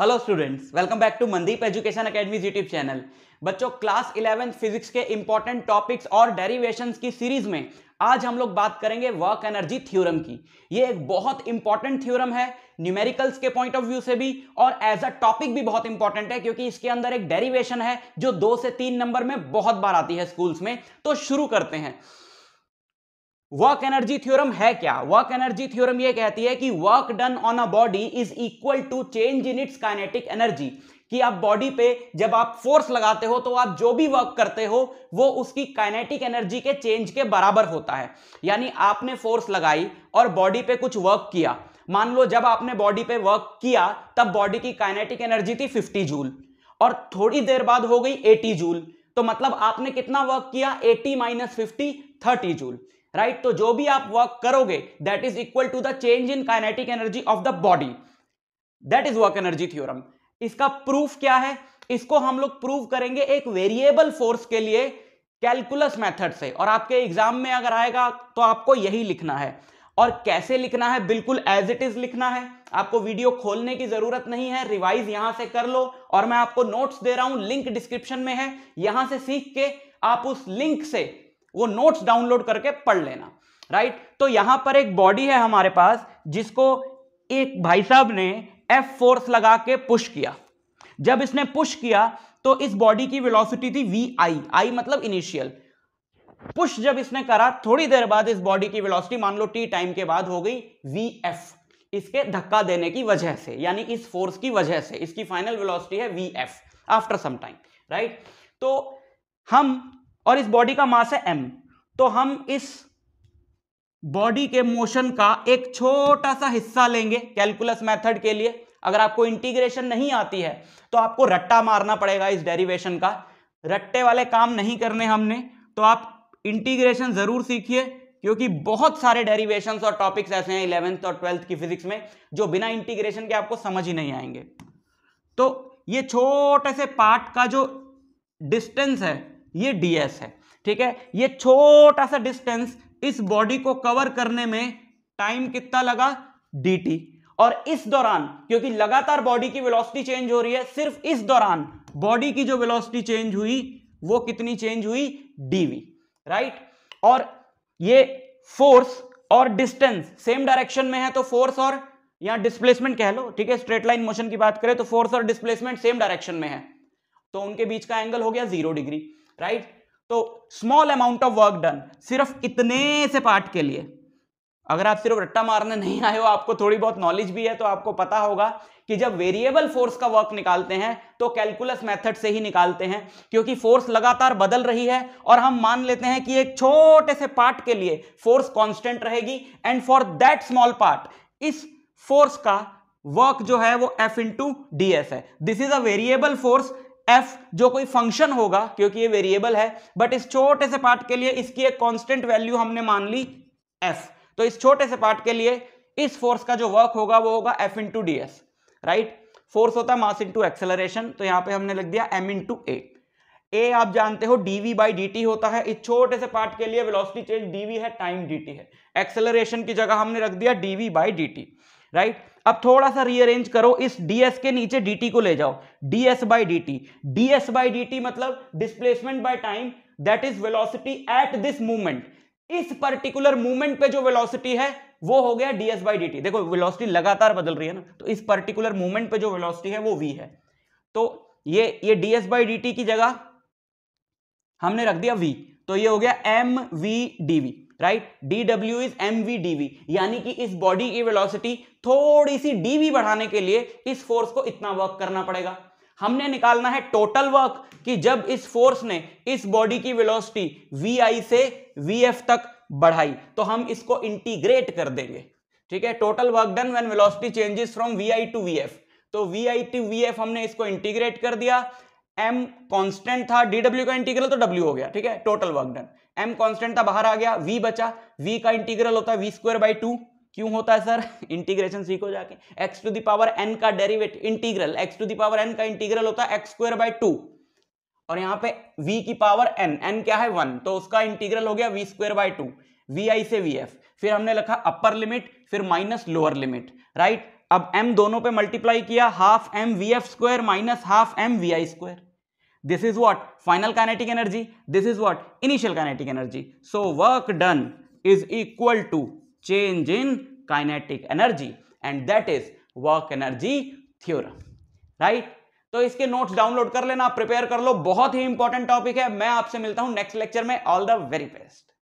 Hello students welcome back to Mandeep education academy YouTube channel बच्चों class eleventh physics के important topics और derivations की series में आज हम लोग बात करेंगे वर्क एनर्जी थ्योरम की ये एक बहुत इंपॉर्टेंट थ्योरम है न्यूमेरिकल्स के पॉइंट ऑफ व्यू से भी और एज अ टॉपिक भी बहुत इंपॉर्टेंट है क्योंकि इसके अंदर एक डेरिवेशन है जो दो से तीन नंबर में बहुत बार आती है स्कूल्स में तो शुरू करते हैं वर्क एनर्जी थ्योरम है क्या वर्क एनर्जी थ्योरम ये कहती है कि work done on a body is equal to change in its kinetic energy कि आप बॉडी पे जब आप फोर्स लगाते हो तो आप जो भी वर्क करते हो वो उसकी काइनेटिक एनर्जी के चेंज के बराबर होता है यानी आपने फोर्स लगाई और बॉडी पे कुछ वर्क किया मान लो जब आपने बॉडी पे वर्क किया तब बॉडी की काइनेटिक एनर्जी थी 50 जूल और थोड़ी देर बाद हो गई 80 जूल तो मतलब आपने कितना वर्क किया 80 minus fifty thirty joule right right? तो जो भी आप वर्क करोगे that is equal to the change in kinetic energy of the body that is work energy theorem इसका प्रूफ क्या है इसको हम लोग प्रूव करेंगे एक वेरिएबल फोर्स के लिए कैलकुलस मेथड से और आपके एग्जाम में अगर आएगा तो आपको यही लिखना है और कैसे लिखना है बिल्कुल एज इट इज लिखना है आपको वीडियो खोलने की जरूरत नहीं है रिवाइज यहां से कर लो और मैं आपको नोट्स दे रहा हूं लिंक डिस्क्रिप्शन में है यहां से सीख के आप उस लिंक से वो नोट्स डाउनलोड करके पढ़ लेना राइट तो यहां पर एक बॉडी है हमारे पास जिसको एक भाई साहब ने एफ फोर्स लगा के पुश किया जब इसने पुश किया तो इस बॉडी की वेलोसिटी थी वी आई आई मतलब इनिशियल पुश जब इसने करा थोड़ी देर बाद इस बॉडी की वेलोसिटी मान लो टी टाइम के बाद हो गई वी एफ इसके धक्का देने की वजह से यानी इस फोर्स की वजह से इसकी फाइनल वेलोसिटी है v f after some time right तो हम और इस बॉडी का मास है एम तो हम इस बॉडी के मोशन का एक छोटा सा हिस्सा लेंगे कैलकुलस मेथड के लिए अगर आपको इंटीग्रेशन नहीं आती है तो आपको रट्टा मारना पड़ेगा इस डेरिवेशन का रट्टे वाले काम नहीं करने हमने तो आप इंटीग्रेशन जरूर सीखिए क्योंकि बहुत सारे डेरिवेशन और टॉपिक्स ऐसे हैं इलेवेंथ और ट्वेल्थ की फिजिक्स में जो बिना इंटीग्रेशन के आपको समझ ही नहीं आएंगे तो ये छोटे से पार्ट का जो डिस्टेंस है ये डीएस है ठीक है ये छोटा सा डिस्टेंस इस बॉडी को कवर करने में टाइम कितना लगा डी और इस दौरान क्योंकि लगातार बॉडी की वेलोसिटी चेंज हो रही है सिर्फ इस दौरान बॉडी की जो वेलोसिटी चेंज हुई वो कितनी चेंज हुई डीवी राइट और ये फोर्स और डिस्टेंस सेम डायरेक्शन में है तो फोर्स और या डिस्प्लेसमेंट कह लो ठीक है स्ट्रेट लाइन मोशन की बात करें तो फोर्स और डिस्प्लेसमेंट सेम डायरेक्शन में है तो उनके बीच का एंगल हो गया जीरो डिग्री राइट तो small amount of work done सिर्फ इतने से पार्ट के लिए अगर आप सिर्फ रट्टा मारने नहीं आए हो आपको थोड़ी बहुत नॉलेज भी है तो आपको पता होगा कि जब वेरिएबल फोर्स का वर्क निकालते हैं तो कैलकुलस मेथड से ही निकालते हैं क्योंकि फोर्स लगातार बदल रही है और हम मान लेते हैं कि एक छोटे से पार्ट के लिए फोर्स कांस्टेंट रहेगी and for that small part इस फोर्स का वर्क जो है वो एफ इंटू डी एस है this is a variable force f जो कोई फंक्शन होगा क्योंकि ये वेरिएबल है बट इस छोटे से पार्ट के लिए इसकी एक कांस्टेंट वैल्यू हमने मान ली एफ तो इस छोटे से पार्ट के लिए इस फोर्स का जो वर्क होगा वो होगा f into d s right force होता है मास इंटू एक्सेलरेशन तो यहां पे हमने लग दिया एम इंटू ए ए आप जानते हो डीवी बाई डी होता है इस छोटे से पार्ट के लिए वेलोसिटी चेंज डीवी है टाइम डी है एक्सेलरेशन की जगह हमने रख दिया डीवी बाई डी राइट अब थोड़ा सा रीअरेंज करो इस डीएस के नीचे डीटी को ले जाओ ds by d t ds by d t मतलब displacement by time that is velocity at this movement इस पर्टिकुलर मूवमेंट पे जो वेलोसिटी है वो हो गया डीएस बाई डी टी देखो वेलोसिटी लगातार बदल रही है ना तो इस पर्टिकुलर मूवमेंट पे जो वेलोसिटी है वो वी है तो ये ये डीएस बाई डी टी की जगह हमने रख दिया वी तो ये हो गया m v d v right d डब्ल्यू is m v d v यानी कि इस बॉडी की वेलोसिटी थोड़ी सी डी वी बढ़ाने के लिए इस फोर्स को इतना वर्क करना पड़ेगा हमने निकालना है टोटल वर्क कि जब इस फोर्स ने इस बॉडी की वेलोसिटी वी आई से वी एफ तक बढ़ाई तो हम इसको इंटीग्रेट कर देंगे ठीक है total work done when velocity changes from V I to V F तो V I to V F हमने इसको इंटीग्रेट कर दिया एम कांस्टेंट था डी डब्ल्यू का इंटीग्रल तो डब्ल्यू हो गया ठीक है total work done M constant था बाहर आ गया वी बचा वी का इंटीग्रल होता है वी स्क्वायर बाई टू क्यों होता है सर इंटीग्रेशन सीखो जाके एक्स टू दावर एन का derivative integral x to the power n का इंटीग्रल होता है एक्स स्क्वायर बाई टू और यहाँ पे v की पावर n n क्या है वन तो उसका इंटीग्रल हो गया v square by two v i से वी एफ फिर हमने लिखा अपर लिमिट फिर माइनस लोअर लिमिट राइट अब m दोनों पे मल्टीप्लाई किया half m v f square minus half m v i square this is what final kinetic energy this is what initial kinetic energy so work done is equal to change in kinetic energy and that is work energy theorem right तो इसके notes download कर लेना prepare कर लो बहुत ही important topic है मैं आपसे मिलता हूं नेक्स्ट लेक्चर में ऑल द वेरी बेस्ट